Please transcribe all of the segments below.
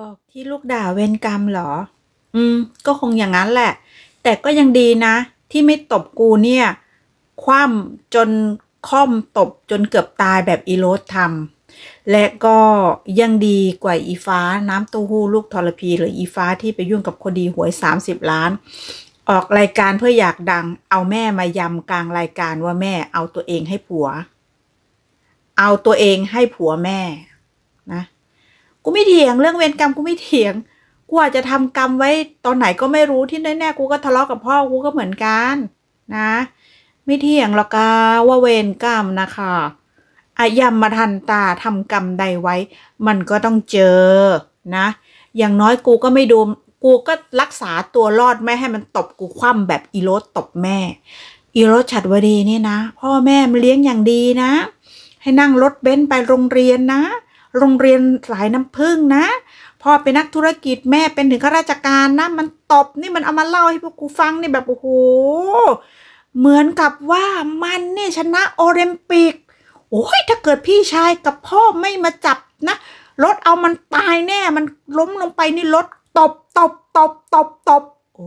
บอกที่ลูกด่าเวรกรรมเหรอ อืม ก็คงอย่างนั้นแหละ แต่ก็ยังดีนะ ที่ไม่ตบกูเนี่ย คว่ำจนค่อมตบ จนเกือบตายแบบอีโรสทำและก็ยังดีกว่าอีฟ้าน้ำตู้หู้ลูกทรพีหรืออีฟ้าที่ไปยุ่งกับคดี หวย 30 ล้าน ออกรายการเพื่ออยากดังเอาแม่มายำกลางรายการว่าแม่เอาตัวเองให้ผัว เอาตัวเองให้ผัวแม่นะกูไม่เถียง เรื่องเวรกรรมกูไม่เถียง กูอาจจะทำกรรมไว้ตอนไหนก็ไม่รู้ที่แน่ๆกูก็ทะเลาะกับพ่อกูก็เหมือนกันนะไม่เถียงหรอกะว่าเวรกรรมนะคะอายัมมาทันตาทำกรรมใดไว้ มันก็ต้องเจอนะ อย่างน้อยกูก็ไม่ดู กูก็รักษาตัวรอดไม่ให้มันตบกูคว่ำแบบอีโรสตบแม่ อีโรสฉัดวดีนี่นะ พ่อแม่มันเลี้ยงอย่างดีนะ ให้นั่งรถเบนซ์ไปโรงเรียนนะโรงเรียนสายน้ำพึ่งนะพ่อเป็นนักธุรกิจแม่เป็นถึงข้าราชการนะ มันตบนี่มันเอามาเล่าให้พวกกูฟังนี่แบบโอ้โห เหมือนกับว่ามันเนี่ยชนะโอลิมปิก โอ้ยถ้าเกิดพี่ชายกับพ่อไม่มาจับนะรถเอามันตายแน่ มันล้มลงไปนี่รถตบตบตบตบตบ โอ้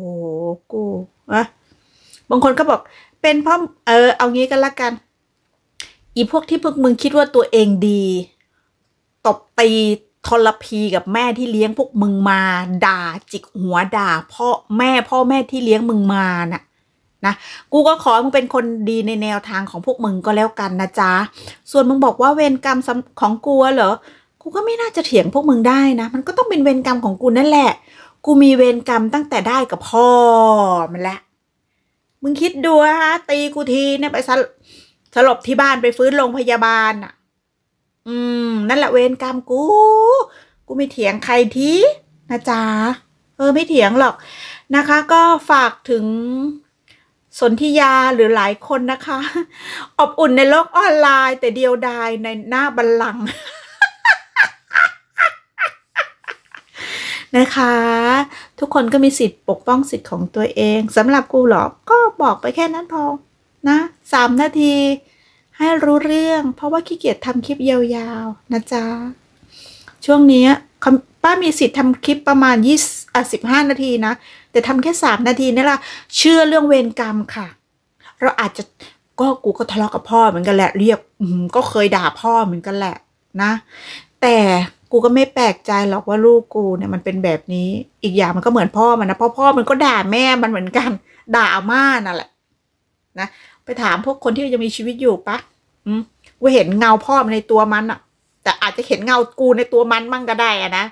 กูนะบางคนก็บอกเป็นเพราะเออ เอางี้กันละกัน อีพวกที่พวกมึงคิดว่าตัวเองดีตบตีทรพีกับแม่ที่เลี้ยงพวกมึงมา ด่าจิกหัวด่าพ่อแม่พ่อแม่ที่เลี้ยงมึงมาน่ะ นะกูก็ขอมึงเป็นคนดีในแนวทางของพวกมึงก็แล้วกันนะจ๊ะส่วนมึงบอกว่าเวรกรรมของกูเหรอ กูก็ไม่น่าจะเถียงพวกมึงได้นะ มันก็ต้องเป็นเวรกรรมของกูนั่นแหละ กูมีเวรกรรมตั้งแต่ได้กับพ่อมันแหละ มึงคิดดูฮะตีกูทีเนี่ยไปสลบที่บ้านไปฟื้นโรงพยาบาลอะอืม นั่นแหละเวรกรรมกู กูไม่เถียงใครทีนะจ๊ะ เออไม่เถียงหรอกนะคะ ก็ฝากถึงสนธิยาหรือหลายคนนะคะอบอุ่นในโลกออนไลน์แต่เดียวดายในหน้าบัลลังก์นะคะ ทุกคนก็มีสิทธิ์ปกป้องสิทธิ์ของตัวเองสำหรับกูหรอก ก็บอกไปแค่นั้นพอ นะ สามนาทีให้รู้เรื่องเพราะว่าขี้เกียจทำคลิปยาวๆนะจ๊ะช่วงนี้ป้ามีสิทธิ์ทำคลิปประมาณยี่สิบห้านาทีนะ แต่ทำแค่สามนาทีนี่ล่ละเชื่อเรื่องเวรกรรมค่ะ เราอาจจะก็กูก็ทะเลาะกับพ่อเหมือนกันแหละเรียกก็เคยด่าพ่อเหมือนกันแหละนะ แต่กูก็ไม่แปลกใจหรอกว่าลูกกูเนี่ย มันเป็นแบบนี้ อีกอย่างมันก็เหมือนพ่อมันนะพ่อพ่อ มันก็ด่าแม่มันเหมือนกัน ด่าอาม่านั่นแหละ นะไปถามพวกคนที่ยังมีชีวิตอยู่ปะ อืมกูเห็นเงาพ่อในตัวมันอะแต่อาจจะเห็นเงา กูในตัวมันมั่งก็ได้อะนะ